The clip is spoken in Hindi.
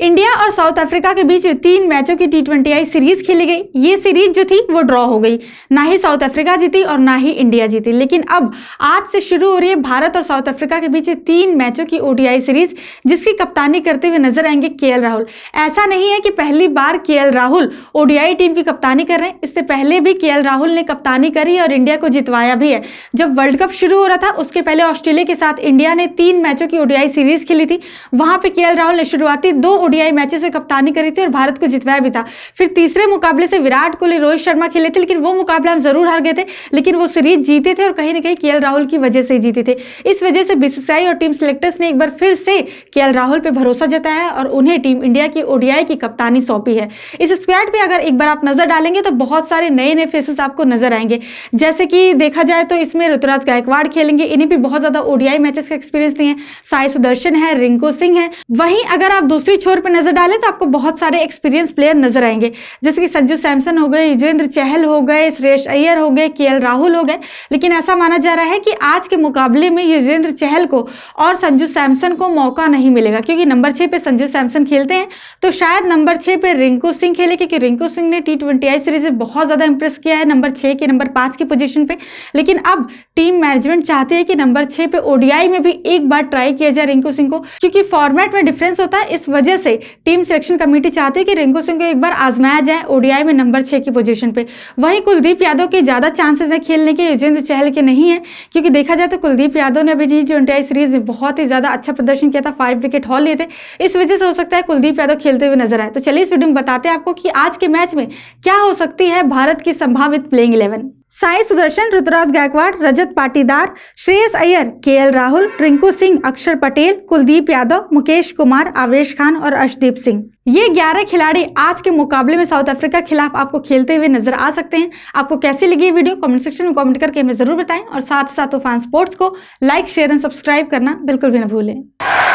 इंडिया और साउथ अफ्रीका के बीच तीन मैचों की टी ट्वेंटी आई सीरीज खेली गई ये सीरीज जो थी वो ड्रॉ हो गई ना ही साउथ अफ्रीका जीती और ना ही इंडिया जीती लेकिन अब आज से शुरू हो रही है भारत और साउथ अफ्रीका के बीच तीन मैचों की ओडीआई सीरीज जिसकी कप्तानी करते हुए नजर आएंगे के राहुल ऐसा नहीं है कि पहली बार के राहुल ओडीआई टीम की कप्तानी कर रहे हैं इससे पहले भी के राहुल ने कप्तानी करी और इंडिया को जितवाया भी है जब वर्ल्ड कप शुरू हो रहा था उसके पहले ऑस्ट्रेलिया के साथ इंडिया ने तीन मैचों की ओडीआई सीरीज खेली थी वहां पर के राहुल ने शुरुआती दो ओडीआई मैचों से कप्तानी करी थी और भारत को जितवाया भी था फिर तीसरे मुकाबले से विराट कोहली रोहित शर्मा खेले थे लेकिन वो मुकाबला हम जरूर हार गए थे लेकिन वो सीरीज जीते थे और कहीं ना कहीं के राहुल की वजह से जीते थे इस वजह से बीसीसीआई और टीम सिलेक्टर्स ने एक बार फिर से के राहुल पर भरोसा जताया है और उन्हें टीम इंडिया की ओडीआई की कप्तानी सौंपी है इस स्क्वाड पर अगर एक बार आप नजर डालेंगे तो बहुत सारे नए नए फेसेस आपको नजर आएंगे जैसे कि देखा जाए तो इसमें ऋतुराज गायकवाड़ खेलेंगे इन्हें भी बहुत ज्यादा ओडीआई मैचेस का एक्सपीरियंस नहीं है साई सुदर्शन है रिंकू सिंह है वहीं अगर आप दूसरी छोर तौर पे नज़र डालें तो आपको बहुत सारे एक्सपीरियंस प्लेयर नज़र आएंगे जैसे कि संजू सैमसन हो गए युजेंद्र चहल हो गए श्रेष अय्यर हो गए के राहुल हो गए लेकिन ऐसा माना जा रहा है कि आज के मुकाबले में युजेंद्र चहल को और संजू सैमसन को मौका नहीं मिलेगा क्योंकि नंबर छः पे संजू सैमसन खेलते हैं तो शायद नंबर छः पे रिंकू सिंह खेले क्योंकि रिंकू सिंह ने टी ट्वेंटी सीरीज में बहुत ज़्यादा इंप्रेस किया है नंबर छः के नंबर पाँच की पोजिशन पर लेकिन अब टीम मैनेजमेंट चाहती है कि नंबर छः पे ओडीआई में भी एक बार ट्राई किया जाए रिंकू सिंह को क्योंकि फॉर्मेट में डिफरेंस होता है इस वजह से टीम सिलेक्शन कमेटी चाहती है कि रिंकू सिंह को एक बार आजमाया जाए ओडीआई में नंबर छः की पोजीशन पे वहीं कुलदीप यादव के ज़्यादा चांसेस है खेलने के युजेंद्र चहल के नहीं है क्योंकि देखा जाए तो कुलदीप यादव ने अभी टी ट्वेंटी सीरीज में बहुत ही ज़्यादा अच्छा प्रदर्शन किया था फाइव विकेट हॉल लिए थे इस वजह से हो सकता है कुलदीप यादव खेलते हुए नजर आए तो चलिए इस वीडियो में बताते हैं आपको कि आज के मैच में क्या हो सकती है भारत की संभावित playing eleven Sai Sudharsan Ruturaj Gaikwad Rajat Patidar Shreyas Iyer K L Rahul Rinku Singh अक्षर पटेल कुलदीप यादव मुकेश कुमार आवेश खान और अर्शदीप सिंह ये 11 खिलाड़ी आज के मुकाबले में साउथ अफ्रीका के खिलाफ आपको खेलते हुए नजर आ सकते हैं आपको कैसी लगी वीडियो कमेंट सेक्शन में कमेंट करके हमें जरूर बताएं और साथ साथ तूफान तो स्पोर्ट्स को लाइक शेयर एंड सब्सक्राइब करना बिल्कुल भी ना भूलें